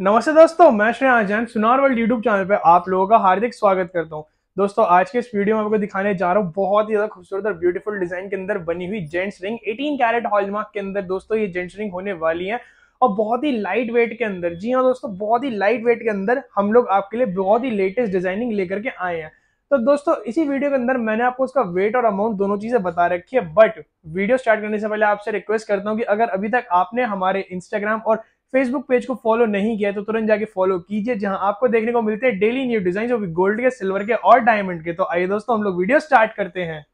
नमस्ते दोस्तों मैं श्रेय आजन सुनार वर्ल्ड यूट्यूब चैनल पे आप लोगों का हार्दिक स्वागत करता हूँ दोस्तों आज के इस वीडियो में आपको दिखाने जा रहा हूँ बहुत ही ज्यादा खूबसूरत और ब्यूटीफुल डिजाइन के अंदर बनी हुई जेंट्स रिंग 18 कैरेट हॉलमार्क के अंदर दोस्तों ये जेंट्स रिंग होने वाली है और बहुत ही लाइट वेट के अंदर जी हाँ दोस्तों बहुत ही लाइट वेट के अंदर हम लोग आपके लिए बहुत ही लेटेस्ट डिजाइनिंग लेकर के आए हैं तो दोस्तों इसी वीडियो के अंदर मैंने आपको उसका वेट और अमाउंट दोनों चीजें बता रखी है बट वीडियो स्टार्ट करने से पहले आपसे रिक्वेस्ट करता हूँ कि अगर अभी तक आपने हमारे इंस्टाग्राम और फेसबुक पेज को फॉलो नहीं किया तो तुरंत जाके फॉलो कीजिए जहां आपको देखने को मिलते हैं डेली न्यू डिजाइन जो भी गोल्ड के सिल्वर के और डायमंड के तो आइए दोस्तों हम लोग वीडियो स्टार्ट करते हैं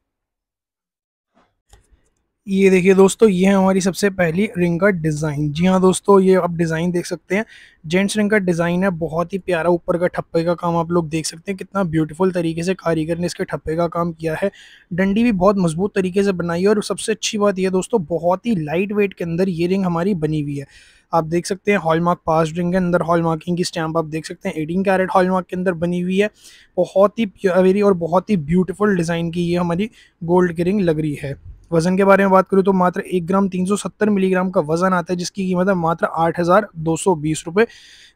ये देखिए दोस्तों ये है हमारी सबसे पहली रिंग का डिज़ाइन जी हाँ दोस्तों ये आप डिज़ाइन देख सकते हैं जेंट्स रिंग का डिज़ाइन है बहुत ही प्यारा ऊपर का ठप्पे का काम आप लोग देख सकते हैं कितना ब्यूटीफुल तरीके से कारीगर ने इसके ठप्पे का काम किया है डंडी भी बहुत मजबूत तरीके से बनाई है और सबसे अच्छी बात यह दोस्तों बहुत ही लाइट वेट के अंदर ये रिंग हमारी बनी हुई है आप देख सकते हैं हॉलमार्क पास रिंग के अंदर हॉलमार्किंग की स्टैंप आप देख सकते हैं एटीन कैरेट हॉलमार्क के अंदर बनी हुई है बहुत ही प्यवेरी और बहुत ही ब्यूटीफुल डिज़ाइन की ये हमारी गोल्ड की रिंग लग रही है वजन के बारे में बात करूँ तो मात्र एक ग्राम सत्तर मिलीग्राम का वजन आता है जिसकी कीमत है मात्र आठ हज़ार दो सौ बीस रुपये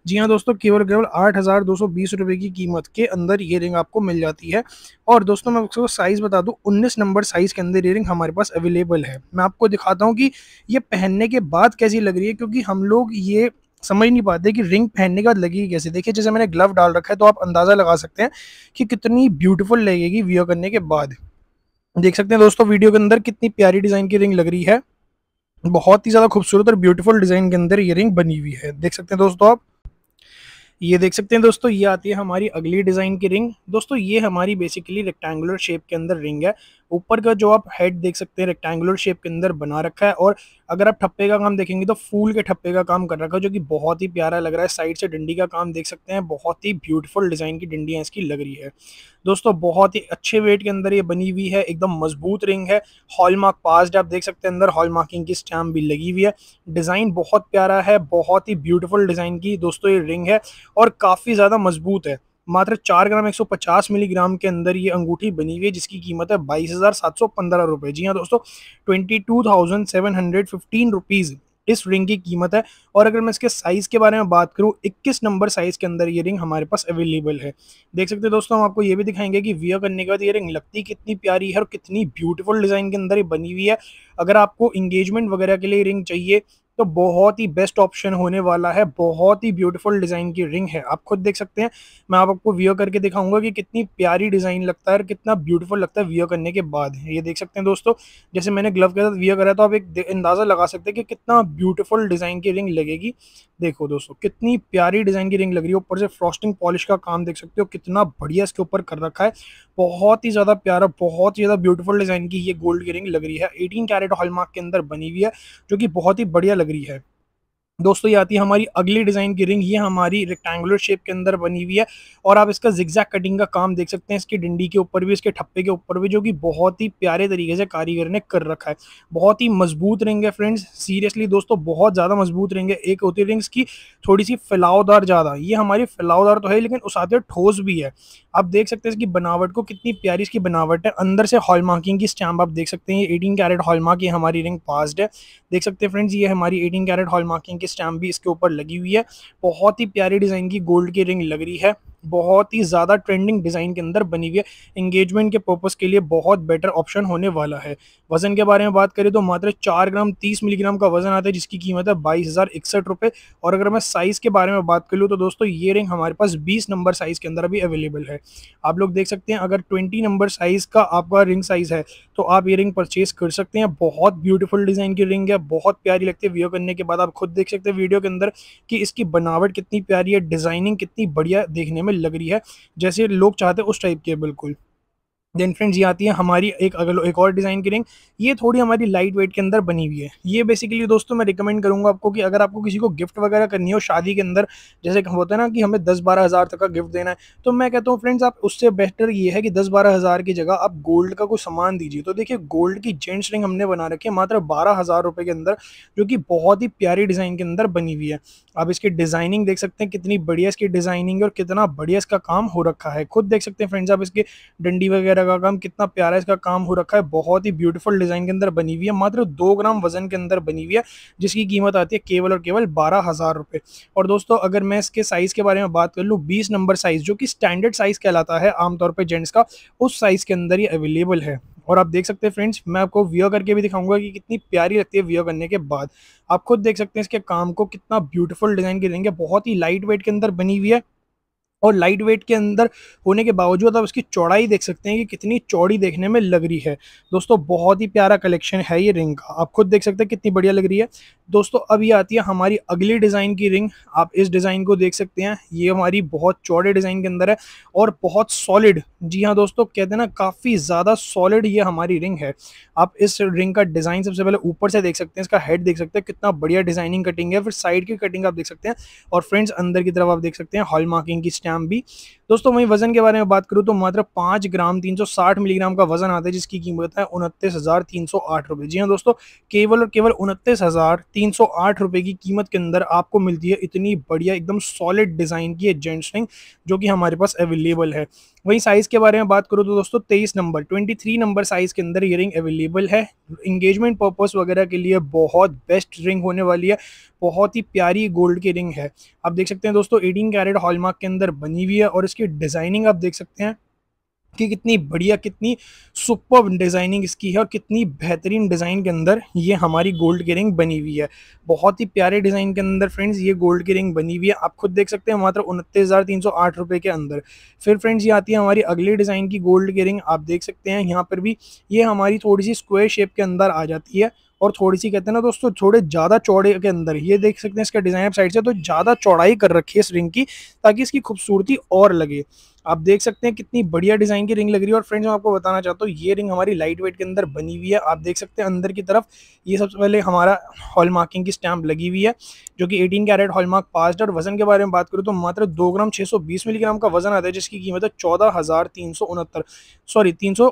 जी हाँ दोस्तों केवल केवल आठ हज़ार दो सौ बीस रुपये की कीमत के अंदर ये रिंग आपको मिल जाती है और दोस्तों मैं आपको साइज़ बता दूँ उन्नीस नंबर साइज़ के अंदर ये रिंग हमारे पास अवेलेबल है मैं आपको दिखाता हूँ कि ये पहनने के बाद कैसी लग रही है क्योंकि हम लोग ये समझ नहीं पाते कि रिंग पहनने के बाद लगेगी कैसे देखिए जैसे मैंने ग्लव डाल रखा है तो आप अंदाज़ा लगा सकते हैं कि कितनी ब्यूटीफुल लगेगी वियर करने के बाद देख सकते हैं दोस्तों वीडियो के अंदर कितनी प्यारी डिज़ाइन की रिंग लग रही है बहुत ही ज़्यादा खूबसूरत और ब्यूटीफुल डिज़ाइन के अंदर ये रिंग बनी हुई है देख सकते हैं दोस्तों आप ये देख सकते हैं दोस्तों ये आती है हमारी अगली डिज़ाइन की रिंग दोस्तों ये हमारी बेसिकली रेक्टेंगुलर शेप के अंदर रिंग है ऊपर का जो आप हेड देख सकते हैं रेक्टेंगुलर शेप के अंदर बना रखा है और अगर आप ठप्पे का काम देखेंगे तो फूल के ठप्पे का काम कर रखा है जो कि बहुत ही प्यारा लग रहा है साइड से डंडी का काम देख सकते हैं बहुत ही ब्यूटीफुल डिज़ाइन की डंडियाँ इसकी लग रही है दोस्तों बहुत ही अच्छे वेट के अंदर ये बनी हुई है एकदम मजबूत रिंग है हॉलमार्क पास्ट आप देख सकते हैं अंदर हॉलमार्किंग की स्टैम्प भी लगी हुई है डिज़ाइन बहुत प्यारा है बहुत ही ब्यूटीफुल डिज़ाइन की दोस्तों ये रिंग है और काफ़ी ज़्यादा मजबूत है मात्र चार ग्राम पचास मिलीग्राम के अंदर ये अंगूठी बनी हुई है जिसकी कीमत है बाईस हज़ार सात सौ पंद्रह रुपये जी हाँ दोस्तों twenty two thousand seven hundred fifteen rupees इस रिंग की कीमत है और अगर मैं इसके साइज़ के बारे में बात करूँ इक्कीस नंबर साइज़ के अंदर ये रिंग हमारे पास अवेलेबल है देख सकते हैं दोस्तों हम आपको ये भी दिखाएंगे कि वियर करने के बाद ये रिंग लगती कितनी प्यारी है और कितनी ब्यूटीफुल डिज़ाइन के अंदर ये बनी हुई है अगर आपको इंगेजमेंट वगैरह के लिए रिंग चाहिए तो बहुत ही बेस्ट ऑप्शन होने वाला है बहुत ही ब्यूटीफुल डिज़ाइन की रिंग है आप खुद देख सकते हैं मैं आप आपको वियर करके दिखाऊंगा कि कितनी प्यारी डिज़ाइन लगता है और कितना ब्यूटीफुल लगता है वियर करने के बाद ये देख सकते हैं दोस्तों जैसे मैंने ग्लव के साथ वियर करा तो आप एक अंदाज़ा लगा सकते हैं कि कितना ब्यूटीफुल डिज़ाइन की रिंग लगेगी देखो दोस्तों कितनी प्यारी डिज़ाइन की रिंग लग रही है ऊपर से फ्रॉस्टिंग पॉलिश का काम देख सकते हो कितना बढ़िया इसके ऊपर कर रखा है बहुत ही ज़्यादा प्यारा बहुत ही ज़्यादा ब्यूटीफुल डिज़ाइन की ये गोल्ड की रिंग लग रही है एटीन कैरेट हॉलमार्क के अंदर बनी हुई है जो कि बहुत ही बढ़िया लग लग रही है दोस्तों ये आती है हमारी अगली डिज़ाइन की रिंग ये हमारी रेक्टेंगुलर शेप के अंदर बनी हुई है और आप इसका जिक्जैक कटिंग का काम देख सकते हैं इसकी डिंडी के ऊपर भी इसके ठप्पे के ऊपर भी जो कि बहुत ही प्यारे तरीके से कारीगर ने कर रखा है बहुत ही मजबूत रिंग है फ्रेंड्स सीरियसली दोस्तों बहुत ज़्यादा मजबूत रिंग है एक होती है रिंग्स की थोड़ी सी फैलावदार ज़्यादा ये हमारी फैलावदार तो है लेकिन उस आते ठोस भी है आप देख सकते हैं इसकी बनावट को कितनी प्यारी इसकी बनावट है अंदर से हॉलमार्किंग की स्टैम्प आप देख सकते हैं ये एटीन कैरेट हॉलमार्क ये हमारी रिंग पास्ड है देख सकते हैं फ्रेंड्स ये हमारी एटीन कैरेट हॉलमार्किंग की स्टैम्प भी इसके ऊपर लगी हुई है बहुत ही प्यारी डिज़ाइन की गोल्ड की रिंग लग रही है बहुत ही ज़्यादा ट्रेंडिंग डिज़ाइन के अंदर बनी हुई है इंगेजमेंट के पर्पज़ के लिए बहुत बेटर ऑप्शन होने वाला है वज़न के बारे में बात करें तो मात्र चार ग्राम तीस मिलीग्राम का वज़न आता है जिसकी कीमत है बाईस हज़ार इकसठ रुपये और अगर मैं साइज़ के बारे में बात कर लूँ तो दोस्तों ये रिंग हमारे पास बीस नंबर साइज़ के अंदर अभी अवेलेबल है आप लोग देख सकते हैं अगर ट्वेंटी नंबर साइज़ का आपका रिंग साइज़ है तो आप ये रिंग परचेज़ कर सकते हैं बहुत ब्यूटीफुल डिज़ाइन की रिंग है बहुत प्यारी लगती है वीडियो करने के बाद आप खुद देख सकते हैं वीडियो के अंदर कि इसकी बनावट कितनी प्यारी है डिज़ाइनिंग कितनी बढ़िया देखने में हमें लग रही है जैसे लोग चाहते हैं उस टाइप की है बिल्कुल देन फ्रेंड्स ये आती है हमारी एक अगर एक और डिज़ाइन की रिंग ये थोड़ी हमारी लाइट वेट के अंदर बनी हुई है ये बेसिकली दोस्तों मैं रिकमेंड करूँगा आपको कि अगर आपको किसी को गिफ्ट वगैरह करनी हो शादी के अंदर जैसे होता है ना कि हमें दस बारह हज़ार तक का गिफ्ट देना है तो मैं कहता हूँ फ्रेंड्स आप उससे बेहतर ये है कि दस बारह हज़ार की जगह आप गोल्ड का कोई सामान दीजिए तो देखिए गोल्ड की जेंट्स रिंग हमने बना रखी है मात्र बारह हज़ार रुपये के अंदर जो कि बहुत ही प्यारी डिज़ाइन के अंदर बनी हुई है आप इसकी डिज़ाइनिंग देख सकते हैं कितनी बढ़िया इसकी डिज़ाइनिंग और कितना बढ़िया इसका काम हो रखा है खुद देख सकते हैं फ्रेंड्स आप इसके डंडी वगैरह घेरा का काम कितना प्यारा इसका काम हो रखा है बहुत ही ब्यूटीफुल डिजाइन के अंदर बनी हुई है मात्र दो ग्राम वजन के अंदर बनी हुई है जिसकी कीमत आती है केवल और केवल बारह हज़ार रुपए और दोस्तों अगर मैं इसके साइज़ के बारे में बात कर लूँ बीस नंबर साइज़ जो कि स्टैंडर्ड साइज़ कहलाता है आमतौर पर जेंट्स का उस साइज़ के अंदर ही अवेलेबल है और आप देख सकते हैं फ्रेंड्स मैं आपको वियर करके भी दिखाऊंगा कि कितनी प्यारी लगती है वियर करने के बाद आप खुद देख सकते हैं इसके काम को कितना ब्यूटीफुल डिज़ाइन के देंगे बहुत ही लाइट वेट के अंदर बनी हुई है और लाइट वेट के अंदर होने के बावजूद आप इसकी चौड़ाई देख सकते हैं कि कितनी चौड़ी देखने में लग रही है दोस्तों बहुत ही प्यारा कलेक्शन है ये रिंग का आप खुद देख सकते हैं कितनी बढ़िया लग रही है दोस्तों अब ये आती है हमारी अगली डिज़ाइन की रिंग आप इस डिज़ाइन को देख सकते हैं ये हमारी बहुत चौड़े डिज़ाइन के अंदर है और बहुत सॉलिड जी हाँ दोस्तों कहते हैं ना काफ़ी ज़्यादा सॉलिड ये हमारी रिंग है आप इस रिंग का डिज़ाइन सबसे पहले ऊपर से देख सकते हैं इसका हेड देख सकते हैं कितना बढ़िया डिज़ाइनिंग कटिंग है फिर साइड की कटिंग आप देख सकते हैं और फ्रेंड्स अंदर की तरफ आप देख सकते हैं हॉल मार्किंग की स्टैम्प भी दोस्तों वहीं वजन के बारे में बात करूँ तो मात्र पाँच ग्राम तीन मिलीग्राम का वजन आता है जिसकी कीमत है उनतीस हज़ार जी हाँ दोस्तों केवल और केवल उनतीस तीन सौ आठ की कीमत के अंदर आपको मिलती है इतनी बढ़िया एकदम सॉलिड डिज़ाइन की जेंट रिंग जो कि हमारे पास अवेलेबल है वहीं साइज़ के बारे में बात करूँ तो दोस्तों तेईस नंबर ट्वेंटी थ्री नंबर साइज़ के अंदर ये रिंग अवेलेबल है इंगेजमेंट पर्पज़ वगैरह के लिए बहुत बेस्ट रिंग होने वाली है बहुत ही प्यारी गोल्ड की रिंग है आप देख सकते हैं दोस्तों एटीन कैरेट हॉलमार्क के अंदर बनी हुई है और इसकी डिज़ाइनिंग आप देख सकते हैं कि कितनी बढ़िया कितनी सुपर डिज़ाइनिंग इसकी है और कितनी बेहतरीन डिज़ाइन के अंदर ये हमारी गोल्ड की रिंग बनी हुई है बहुत ही प्यारे डिज़ाइन के अंदर फ्रेंड्स ये गोल्ड की रिंग बनी हुई है आप खुद देख सकते हैं मात्र उनतीस हज़ार तीन सौ आठ रुपये के अंदर फिर फ्रेंड्स ये आती है हमारी अगली डिज़ाइन की गोल्ड की रिंग आप देख सकते हैं यहाँ पर भी ये हमारी थोड़ी सी स्क्वेयर शेप के अंदर आ जाती है और थोड़ी सी कहते हैं ना दोस्तों थोड़े ज़्यादा चौड़े के अंदर ये देख सकते हैं इसका डिज़ाइन साइड से तो ज़्यादा चौड़ाई कर रखी है इस रिंग की ताकि इसकी खूबसूरती और लगे आप देख सकते हैं कितनी बढ़िया डिज़ाइन की रिंग लग रही है और फ्रेंड्स मैं आपको बताना चाहता हूँ ये रिंग हमारी लाइट वेट के अंदर बनी हुई है आप देख सकते हैं अंदर की तरफ ये सबसे पहले हमारा हॉल मार्किंग की स्टैम्प लगी हुई है जो कि 18 कैरेट हॉल मार्क पास्ड और वजन के बारे में बात करूँ तो मात्र दो ग्राम छह मिलीग्राम का वजन आता है जिसकी कीमत है चौदह सॉरी तीन सौ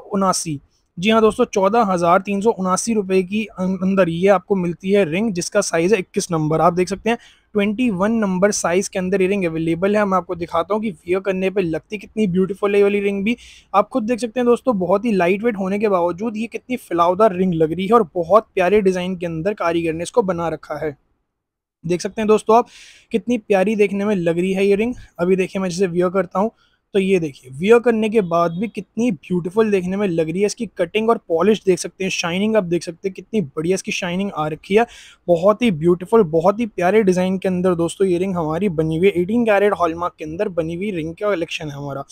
जी हाँ दोस्तों चौदह हज़ार तीन सौ उनासी रुपए की अं-, अंदर ये आपको मिलती है रिंग जिसका साइज़ है इक्कीस नंबर आप देख सकते हैं ट्वेंटी वन नंबर साइज़ के अंदर ये रिंग अवेलेबल है मैं आपको दिखाता हूँ कि वियर करने पे लगती कितनी ब्यूटीफुल है वाली रिंग भी आप खुद देख सकते हैं दोस्तों बहुत ही लाइट वेट होने के बावजूद ये कितनी फिलावदार रिंग लग रही है और बहुत प्यारे डिज़ाइन के अंदर कारीगर ने इसको बना रखा है देख सकते हैं दोस्तों आप कितनी प्यारी देखने में लग रही है ये रिंग अभी देखिए मैं जैसे वियर करता हूँ तो ये देखिए वियर करने के बाद भी कितनी ब्यूटीफुल देखने में लग रही है इसकी कटिंग और पॉलिश देख सकते हैं शाइनिंग आप देख सकते हैं कितनी बढ़िया इसकी शाइनिंग आ रखी है बहुत ही ब्यूटीफुल बहुत ही प्यारे डिज़ाइन के अंदर दोस्तों ये रिंग हमारी बनी हुई एटीन कैरेट हॉलमार्क के अंदर बनी हुई रिंग का कलेक्शन है हमारा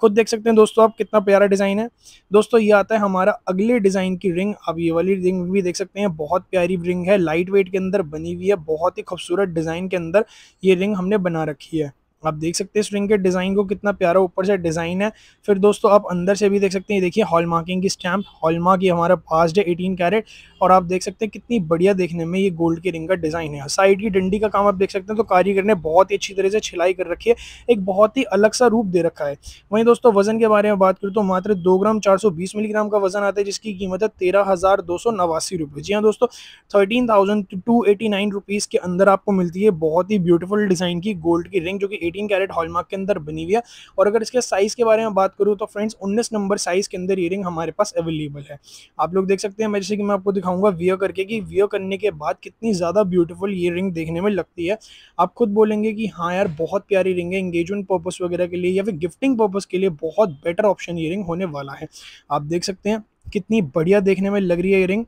खुद देख सकते हैं दोस्तों आप कितना प्यारा डिज़ाइन है दोस्तों ये आता है हमारा अगले डिज़ाइन की रिंग आप ये वाली रिंग भी देख सकते हैं बहुत प्यारी रिंग है लाइट वेट के अंदर बनी हुई है बहुत ही खूबसूरत डिज़ाइन के अंदर ये रिंग हमने बना रखी है आप देख सकते हैं स्ट्रिंग के डिज़ाइन को कितना प्यारा ऊपर से डिज़ाइन है फिर दोस्तों आप अंदर से भी देख सकते हैं देखिए हॉल मार्किंग की स्टैम्प हॉल मार्क ये हमारा पास्ट है एटीन कैरेट और आप देख सकते हैं कितनी बढ़िया देखने में ये गोल्ड की रिंग का डिज़ाइन है साइड की डंडी का काम आप देख सकते हैं तो कारीगर ने बहुत ही अच्छी तरह से छिलाई कर रखी है एक बहुत ही अलग सा रूप दे रखा है वहीं दोस्तों वजन के बारे में बात करूँ तो मात्र दो ग्राम चार मिलीग्राम का वजन आता है जिसकी कीमत है तेरह हज़ार दो सौ नवासी रुपये जी हाँ दोस्तों thirteen thousand two eighty nine rupees के अंदर आपको मिलती है बहुत ही ब्यूटीफुल डिज़ाइन की गोल्ड की रिंग जो कि एटीन कैरेट हॉलमार्क के अंदर बनी हुई है और अगर इसके साइज़ के बारे में बात करूँ तो फ्रेंड्स उन्नीस नंबर साइज़ के अंदर ईयरिंग हमारे पास अवेलेबल है आप लोग देख सकते हैं मैं जैसे कि मैं आपको दिखाऊंगा वियो करके कि वियो करने के बाद कितनी ज़्यादा ब्यूटीफुल ये रिंग देखने में लगती है आप खुद बोलेंगे कि हाँ यार बहुत प्यारी रिंग है इंगेजमेंट पर्पज़ वगैरह के लिए या फिर गिफ्टिंग पर्पज़ के लिए बहुत बेटर ऑप्शन ये रिंग होने वाला है आप देख सकते हैं कितनी बढ़िया देखने में लग रही है ये रिंग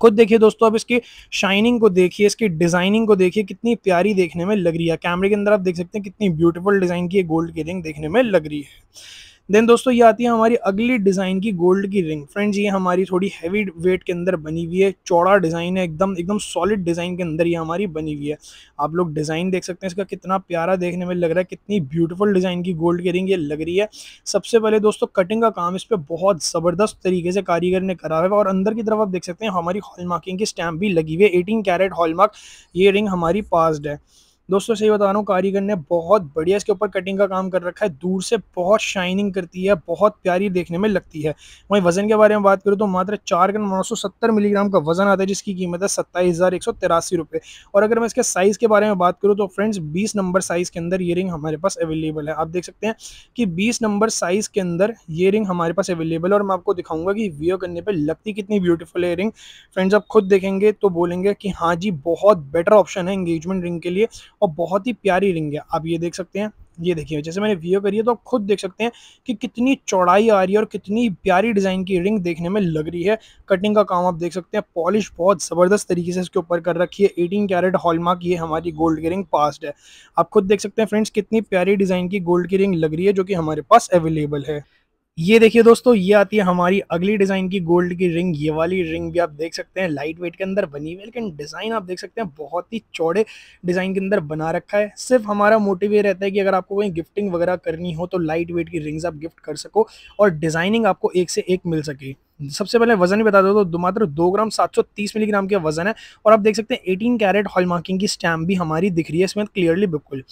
खुद देखिए दोस्तों अब इसकी शाइनिंग को देखिए इसकी डिजाइनिंग को देखिए कितनी प्यारी देखने में लग रही है कैमरे के अंदर आप देख सकते हैं कितनी ब्यूटीफुल डिजाइन की गोल्ड की रिंग देखने में लग रही है देन दोस्तों ये आती है हमारी अगली डिज़ाइन की गोल्ड की रिंग फ्रेंड्स ये हमारी थोड़ी हैवी वेट के अंदर बनी हुई है चौड़ा डिज़ाइन है एकदम एकदम सॉलिड डिज़ाइन के अंदर ये हमारी बनी हुई है आप लोग डिज़ाइन देख सकते हैं इसका कितना प्यारा देखने में लग रहा है कितनी ब्यूटीफुल डिज़ाइन की गोल्ड की रिंग ये लग रही है सबसे पहले दोस्तों कटिंग का काम इस पर बहुत ज़बरदस्त तरीके से कारीगर ने करा हुआ है और अंदर की तरफ आप देख सकते हैं हमारी हॉलमार्किंग की स्टैम्प भी लगी हुई है एटीन कैरेट हॉलमार्क ये रिंग हमारी पास्ड है दोस्तों सही बता रहा हूँ कारीगर ने बहुत बढ़िया इसके ऊपर कटिंग का काम कर रखा है दूर से बहुत शाइनिंग करती है बहुत प्यारी देखने में लगती है वहीं वजन के बारे में बात करूँ तो मात्र चार ग्राम नौ सत्तर मिलीग्राम का वजन आता है जिसकी कीमत है सत्ताईस हज़ार एक सौ और अगर मैं इसके साइज़ के बारे में बात करूँ तो फ्रेंड्स बीस नंबर साइज़ के अंदर ये रिंग हमारे पास अवेलेबल है आप देख सकते हैं कि बीस नंबर साइज़ के अंदर ये रिंग हमारे पास अवेलेबल है और मैं आपको दिखाऊंगा कि वियर करने पर लगती कितनी ब्यूटीफुल है रिंग फ्रेंड्स आप खुद देखेंगे तो बोलेंगे कि हाँ जी बहुत बेटर ऑप्शन है एंगेजमेंट रिंग के लिए और बहुत ही प्यारी रिंग है आप ये देख सकते हैं ये देखिए जैसे मैंने वीओ करी है तो आप खुद देख सकते हैं कि कितनी चौड़ाई आ रही है और कितनी प्यारी डिज़ाइन की रिंग देखने में लग रही है कटिंग का काम आप देख सकते हैं पॉलिश बहुत ज़बरदस्त तरीके से इसके ऊपर कर रखी है एटीन कैरेट हॉलमार्क ये हमारी गोल्ड की रिंग पास्ट है आप खुद देख सकते हैं फ्रेंड्स कितनी प्यारी डिज़ाइन की गोल्ड की रिंग लग रही है जो कि हमारे पास अवेलेबल है ये देखिए दोस्तों ये आती है हमारी अगली डिज़ाइन की गोल्ड की रिंग ये वाली रिंग भी आप देख सकते हैं लाइट वेट के अंदर बनी हुई लेकिन डिज़ाइन आप देख सकते हैं बहुत ही चौड़े डिज़ाइन के अंदर बना रखा है सिर्फ हमारा मोटिव ये रहता है कि अगर आपको कोई गिफ्टिंग वगैरह करनी हो तो लाइट वेट की रिंग्स आप गिफ्ट कर सको और डिज़ाइनिंग आपको एक से एक मिल सके सबसे पहले वजन भी बता दो तो मात्र दो ग्राम सात सौ तीस मिलीग्राम के वजन है और आप देख सकते हैं एटीन कैरेट हॉल मार्किंग की स्टैम्प भी हमारी दिख रही है इसमें क्लियरली बिल्कुल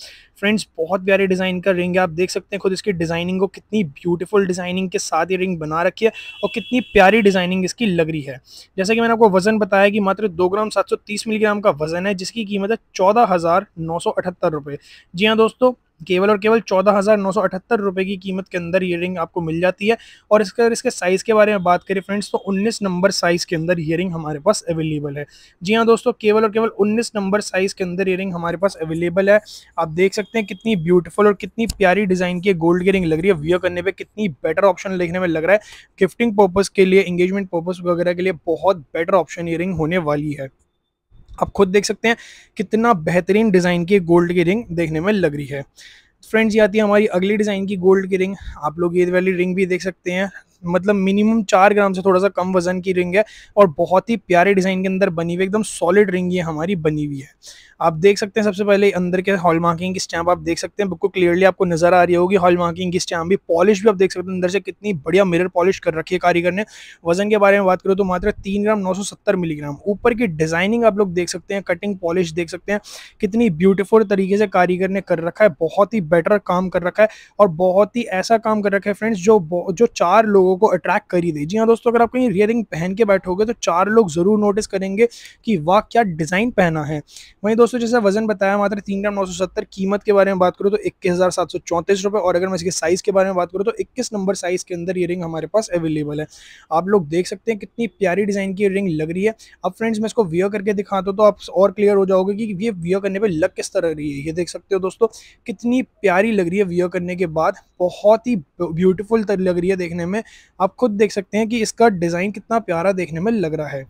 फ्रेंड्स बहुत प्यारे डिज़ाइन का रिंग है आप देख सकते हैं खुद इसकी डिज़ाइनिंग को कितनी ब्यूटीफुल डिज़ाइनिंग के साथ ये रिंग बना रखी है और कितनी प्यारी डिज़ाइनिंग इसकी लग रही है जैसे कि मैंने आपको वजन बताया कि मात्र दो ग्राम सात सौ तीस मिलीग्राम का वजन है जिसकी कीमत है चौदह हज़ार नौ सौ अठहत्तर रुपये जी हाँ दोस्तों केवल और केवल चौदह हज़ार नौ सौ अठहत्तर रुपये की कीमत के अंदर ईयरिंग रिंग आपको मिल जाती है और इसके अगर इसके साइज़ के बारे में बात करें फ्रेंड्स तो उन्नीस नंबर साइज़ के अंदर ईयरिंग रिंग हमारे पास अवेलेबल है जी हाँ दोस्तों केवल और केवल उन्नीस नंबर साइज़ के अंदर ईयरिंग रिंग हमारे पास अवेलेबल है आप देख सकते हैं कितनी ब्यूटीफुल और कितनी प्यारी डिज़ाइन की गोल्ड की रिंग लग रही है व्यू करने पर कितनी बेटर ऑप्शन देखने में लग रहा है गिफ्टिंग पर्पज़ के लिए इंगेजमेंट पर्पज़ वगैरह के लिए बहुत बेटर ऑप्शन ईयर रिंग होने वाली है आप खुद देख सकते हैं कितना बेहतरीन डिज़ाइन की गोल्ड की रिंग देखने में लग रही है फ्रेंड्स ये आती है हमारी अगली डिज़ाइन की गोल्ड की रिंग आप लोग ये वाली रिंग भी देख सकते हैं मतलब मिनिमम चार ग्राम से थोड़ा सा कम वजन की रिंग है और बहुत ही प्यारे डिज़ाइन के अंदर बनी हुई एकदम सॉलिड रिंग ये हमारी बनी हुई है आप देख सकते हैं सबसे पहले अंदर के हॉल मार्किंग की स्टैम्प आप देख सकते हैं बिल्कुल क्लियरली आपको नजर आ रही होगी हॉल मार्किंग की स्टैम्प भी पॉलिश भी आप देख सकते हैं अंदर से कितनी बढ़िया मिरर पॉलिश कर रखी है कारीगर ने वजन के बारे में बात करो तो मात्र तीन ग्राम नौ मिलीग्राम ऊपर की डिजाइनिंग आप लोग देख सकते हैं कटिंग पॉलिश देख सकते हैं कितनी ब्यूटीफुल तरीके से कारीगर ने कर रखा है बहुत ही बेटर काम कर रखा है और बहुत ही ऐसा काम कर रखा है फ्रेंड्स जो जो चार लोगों को अट्रैक्ट कर ही दे जी हाँ दोस्तों अगर आप कहीं रियरिंग पहन के बैठोगे तो चार लोग जरूर नोटिस करेंगे कि वाह क्या डिजाइन पहना है वहीं दोस्तों दोस्तों जैसे वजन बताया मात्र तीन ग्राम नौ सौ सत्तर कीमत के बारे में बात करूँ तो इक्कीस हज़ार सात सौ चौंतीस रुपये और अगर मैं इसके साइज़ के बारे में बात करूँ तो इक्कीस नंबर साइज़ के अंदर ये रिंग हमारे पास अवेलेबल है आप लोग देख सकते हैं कितनी प्यारी डिज़ाइन की रिंग लग रही है अब फ्रेंड्स मैं इसको वियर करके दिखाता हूँ तो आप और क्लियर हो जाओगे कि ये वियर करने पर लग किस तरह रही है ये देख सकते हो दोस्तों कितनी प्यारी लग रही है वियर करने के बाद बहुत ही ब्यूटीफुल लग रही है देखने में आप खुद देख सकते हैं कि इसका डिज़ाइन कितना प्यारा देखने में लग रहा है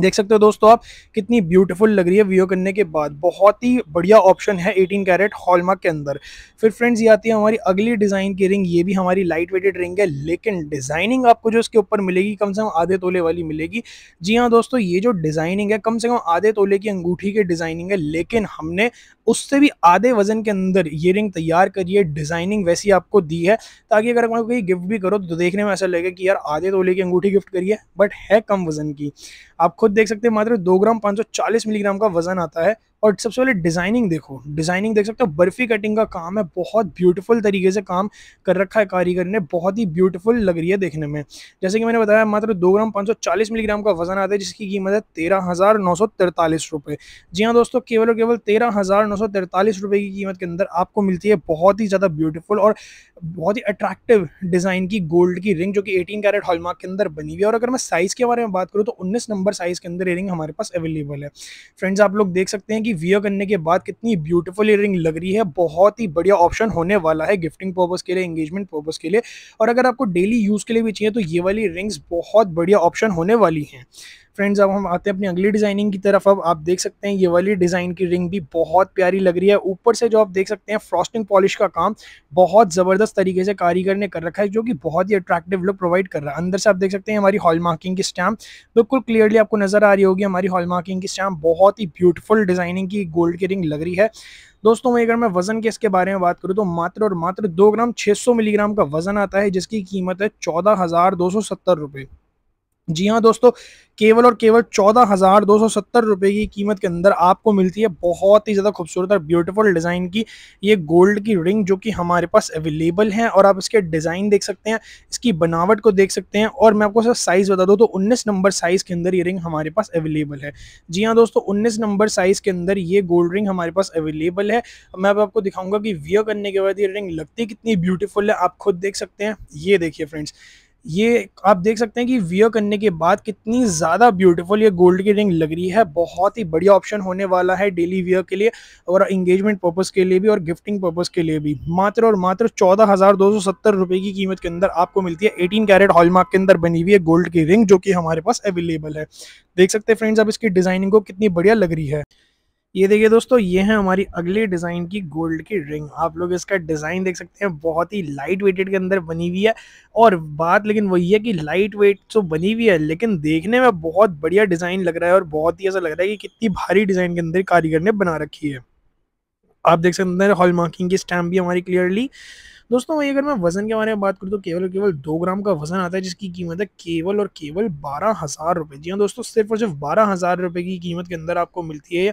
देख सकते हो दोस्तों आप कितनी ब्यूटीफुल लग रही है वीओ करने के बाद बहुत ही बढ़िया ऑप्शन है 18 कैरेट हॉलमार्क के अंदर फिर फ्रेंड्स ये आती है हमारी अगली डिज़ाइन की रिंग ये भी हमारी लाइट वेटेड रिंग है लेकिन डिज़ाइनिंग आपको जो इसके ऊपर मिलेगी कम से कम आधे तोले वाली मिलेगी जी हाँ दोस्तों ये जो डिज़ाइनिंग है कम से कम आधे तोले की अंगूठी की डिज़ाइनिंग है लेकिन हमने उससे भी आधे वजन के अंदर ये रिंग तैयार करिए डिज़ाइनिंग वैसी आपको दी है ताकि अगर आपको कोई गिफ्ट भी करो तो देखने में ऐसा लगे कि यार आधे तोले की अंगूठी गिफ्ट करिए बट है कम वजन की आप खुद देख सकते हैं मात्र दो ग्राम पाँच मिलीग्राम का वजन आता है और सबसे पहले डिज़ाइनिंग देखो डिज़ाइनिंग देख सकते हो बर्फ़ी कटिंग का काम है बहुत ब्यूटीफुल तरीके से काम कर रखा है कारीगर ने बहुत ही ब्यूटीफुल लग रही है देखने में जैसे कि मैंने बताया मात्र दो ग्राम पाँच मिलीग्राम का वजन आता है जिसकी कीमत है तेरह हज़ार नौ सौ तैतालीस रुपए जी हाँ दोस्तों केवल और केवल तेरह हज़ार नौ सौ तैतालीस रुपए की कीमत के अंदर आपको मिलती है बहुत ही ज़्यादा ब्यूटीफुल और बहुत ही अट्रैक्टिव डिज़ाइन की गोल्ड की रिंग जो कि एटीन कैरेट हॉलमार्क के अंदर बनी हुई है और अगर मैं साइज़ के बारे में बात करूँ तो उन्नीस नंबर साइज़ के अंदर ये रिंग हमारे पास अवेलेबल है फ्रेंड्स आप लोग देख सकते हैं कि वियर करने के बाद कितनी ब्यूटीफुल रिंग लग रही है बहुत ही बढ़िया ऑप्शन होने वाला है गिफ्टिंग पर्पज़ के लिए एंगेजमेंट पर्पज़ के लिए और अगर आपको डेली यूज़ के लिए भी चाहिए तो ये वाली रिंग्स बहुत बढ़िया ऑप्शन होने वाली हैं फ्रेंड्स अब हम आते हैं अपनी अगली डिजाइनिंग की तरफ अब आप देख सकते हैं ये वाली डिजाइन की रिंग भी बहुत प्यारी लग रही है ऊपर से जो आप देख सकते हैं फ्रॉस्टिंग पॉलिश का काम बहुत जबरदस्त तरीके से कारीगर ने कर रखा है जो कि बहुत ही अट्रैक्टिव लुक प्रोवाइड कर रहा है अंदर से आप देख सकते हैं हमारी हॉल मार्किंग की स्टैम्प बिल्कुल क्लियरली आपको नजर आ रही होगी हमारी हॉल मार्किंग की स्टैम्प बहुत ही ब्यूटीफुल डिजाइनिंग की गोल्ड की रिंग लग रही है दोस्तों वही अगर मैं वजन के इसके बारे में बात करूँ तो मात्र और मात्र दो ग्राम 600 मिलीग्राम का वजन आता है जिसकी कीमत है चौदह हजार दो सौ सत्तर रुपये जी हाँ दोस्तों केवल और केवल चौदह हज़ार दो सौ सत्तर रुपये की कीमत के अंदर आपको मिलती है बहुत ही ज़्यादा खूबसूरत और ब्यूटीफुल डिज़ाइन की ये गोल्ड की रिंग जो कि हमारे पास अवेलेबल है और आप इसके डिज़ाइन देख सकते हैं इसकी बनावट को देख सकते हैं और मैं आपको सर साइज़ बता दूँ तो उन्नीस नंबर साइज़ के अंदर ये रिंग हमारे पास अवेलेबल है जी हाँ दोस्तों उन्नीस नंबर साइज़ के अंदर ये गोल्ड रिंग हमारे पास अवेलेबल है मैं अब आपको दिखाऊंगा कि वियर करने के बाद ये रिंग लगती कितनी ब्यूटीफुल है आप खुद देख सकते हैं ये देखिए फ्रेंड्स ये आप देख सकते हैं कि वियर करने के बाद कितनी ज़्यादा ब्यूटीफुल ये गोल्ड की रिंग लग रही है बहुत ही बढ़िया ऑप्शन होने वाला है डेली वियर के लिए और इंगेजमेंट पर्पज़ के लिए भी और गिफ्टिंग पर्पज़ के लिए भी मात्र और मात्र चौदह हज़ार दो सौ सत्तर रुपये की कीमत के अंदर आपको मिलती है एटीन कैरेट हॉलमार्क के अंदर बनी हुई है गोल्ड की रिंग जो कि हमारे पास अवेलेबल है देख सकते हैं फ्रेंड्स अब इसकी डिज़ाइनिंग को कितनी बढ़िया लग रही है ये देखिए दोस्तों ये है हमारी अगले डिज़ाइन की गोल्ड की रिंग आप लोग इसका डिज़ाइन देख सकते हैं बहुत ही लाइट वेटेड के अंदर बनी हुई है और बात लेकिन वही है कि लाइट वेट तो बनी हुई है लेकिन देखने में बहुत बढ़िया डिज़ाइन लग रहा है और बहुत ही ऐसा लग रहा है कि कितनी भारी डिज़ाइन के अंदर कारीगर ने बना रखी है आप देख सकते हैं हॉल मार्किंग की स्टैम्प भी हमारी क्लियरली दोस्तों वही अगर मैं वजन के बारे में बात करूँ तो केवल और केवल दो ग्राम का वजन आता है जिसकी कीमत है केवल और केवल बारह हज़ार रुपये जी हाँ दोस्तों सिर्फ और सिर्फ बारह हज़ार रुपये की कीमत के अंदर आपको मिलती है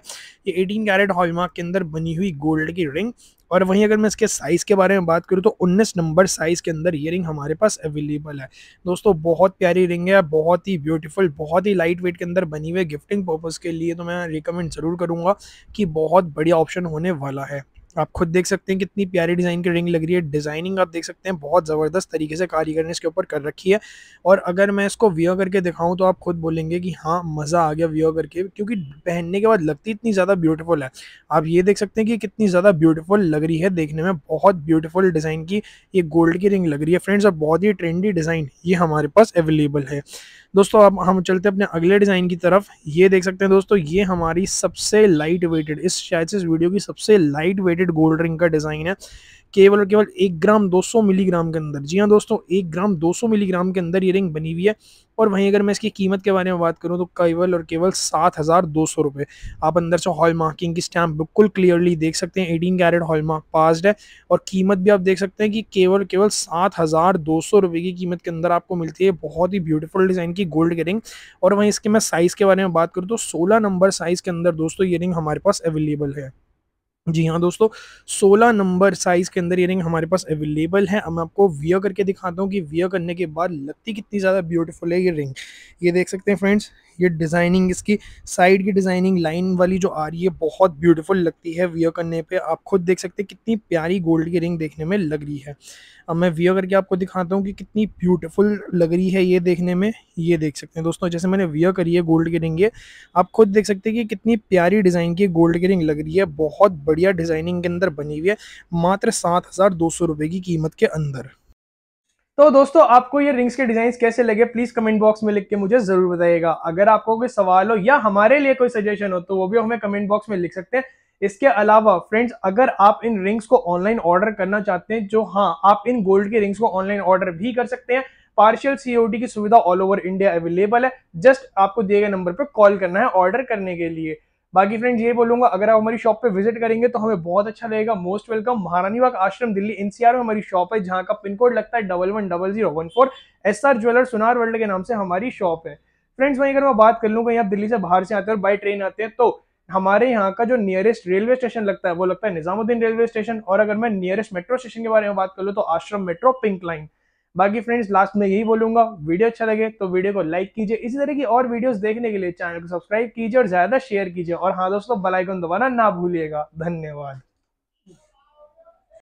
ये एटीन कैरेट हॉलमार्क के अंदर बनी हुई गोल्ड की रिंग और वहीं अगर मैं इसके साइज़ के बारे में बात करूँ तो उन्नीस नंबर साइज़ के अंदर ये रिंग हमारे पास अवेलेबल है दोस्तों बहुत प्यारी रिंग है बहुत ही ब्यूटीफुल बहुत ही लाइट वेट के अंदर बनी हुई गिफ्टिंग पर्पज़ के लिए तो मैं रिकमेंड ज़रूर करूँगा कि बहुत बढ़िया ऑप्शन होने वाला है आप खुद देख सकते हैं कितनी प्यारी डिज़ाइन की रिंग लग रही है डिज़ाइनिंग आप देख सकते हैं बहुत ज़बरदस्त तरीके से कारीगर ने इसके ऊपर कर रखी है और अगर मैं इसको वियर करके दिखाऊं तो आप खुद बोलेंगे कि हाँ मज़ा आ गया वियर करके क्योंकि पहनने के बाद लगती इतनी ज़्यादा ब्यूटीफुल है आप ये देख सकते हैं कि कितनी ज़्यादा ब्यूटीफुल लग रही है देखने में बहुत ब्यूटीफुल डिज़ाइन की ये गोल्ड की रिंग लग रही है फ्रेंड्स और बहुत ही ट्रेंडी डिज़ाइन ये हमारे पास अवेलेबल है दोस्तों अब हम चलते अपने अगले डिज़ाइन की तरफ ये देख सकते हैं दोस्तों ये हमारी सबसे लाइट वेटेड इस शायद से इस वीडियो की सबसे लाइट वेटेड गोल्ड रिंग का डिज़ाइन है केवल और केवल एक ग्राम 200 मिलीग्राम के अंदर जी हाँ दोस्तों एक ग्राम 200 मिलीग्राम के अंदर ये रिंग बनी हुई है और वहीं अगर मैं इसकी कीमत के बारे में बात करूं तो केवल और केवल सात हज़ार दो सौ रुपये आप अंदर से हॉल मार्किंग की स्टैम्प बिल्कुल क्लियरली देख सकते हैं eighteen carat hall mark passed है और कीमत भी आप देख सकते हैं कि केवल केवल सात हज़ार दो सौ रुपये की कीमत के अंदर आपको मिलती है बहुत ही ब्यूटीफुल डिज़ाइन की गोल्ड की रिंग और वहीं इसके मैं साइज़ के बारे में बात करूँ तो सोलह नंबर साइज़ के अंदर दोस्तों ये रिंग हमारे पास अवेलेबल है जी हाँ दोस्तों 16 नंबर साइज़ के अंदर इयरिंग हमारे पास अवेलेबल है अब मैं आपको वियर करके दिखाता हूँ कि वियर करने के बाद लगती कितनी ज़्यादा ब्यूटीफुल है ये रिंग ये देख सकते हैं फ्रेंड्स ये डिज़ाइनिंग इसकी साइड की डिज़ाइनिंग लाइन वाली जो आ रही है बहुत ब्यूटीफुल लगती है वियर करने पे आप खुद देख सकते हैं कितनी प्यारी गोल्ड की रिंग देखने में लग रही है अब मैं वियर करके आपको दिखाता हूँ कि कितनी ब्यूटीफुल लग रही है ये देखने में ये देख सकते हैं दोस्तों जैसे मैंने वियर करी है गोल्ड की रिंग ये आप खुद देख सकते हैं कि कितनी प्यारी डिज़ाइन की गोल्ड की रिंग लग रही है बहुत बढ़िया डिज़ाइनिंग के अंदर बनी हुई है मात्र सात हज़ार दो सौ रुपये की कीमत के अंदर तो दोस्तों आपको ये रिंग्स के डिजाइन कैसे लगे प्लीज कमेंट बॉक्स में लिख के मुझे जरूर बताइएगा अगर आपको कोई सवाल हो या हमारे लिए कोई सजेशन हो तो वो भी हमें कमेंट बॉक्स में लिख सकते हैं इसके अलावा फ्रेंड्स अगर आप इन रिंग्स को ऑनलाइन ऑर्डर करना चाहते हैं जो हाँ आप इन गोल्ड के रिंग्स को ऑनलाइन ऑर्डर भी कर सकते हैं पार्शियल सीओडी की सुविधा ऑल ओवर इंडिया अवेलेबल है जस्ट आपको दिए गए नंबर पर कॉल करना है ऑर्डर करने के लिए बाकी फ्रेंड्स ये बोलूंगा अगर आप हमारी शॉप पे विजिट करेंगे तो हमें बहुत अच्छा लगेगा मोस्ट वेलकम महारानी बाग आश्रम दिल्ली एनसीआर में हमारी शॉप है जहाँ का पिन कोड लगता है double one double zero one four S R jeweller Sunar world के नाम से हमारी शॉप है फ्रेंड्स वहीं अगर मैं बात कर लूँगा यहाँ दिल्ली से बाहर से आते हैं और बाई ट्रेन आते हैं तो हमारे यहाँ का जो नियरेस्ट रेलवे स्टेशन लगता है वो लगता है निजामुद्दीन रेलवे स्टेशन और अगर मैं नियरेस्ट मेट्रो स्टेशन के बारे में बात कर लूँ तो आश्रम मेट्रो पिंक लाइन बाकी फ्रेंड्स लास्ट में यही बोलूंगा वीडियो अच्छा लगे तो वीडियो को लाइक कीजिए इसी तरह की और वीडियोस देखने के लिए चैनल को सब्सक्राइब कीजिए और ज्यादा शेयर कीजिए और हाँ दोस्तों बेलाइकन दोबारा ना भूलिएगा धन्यवाद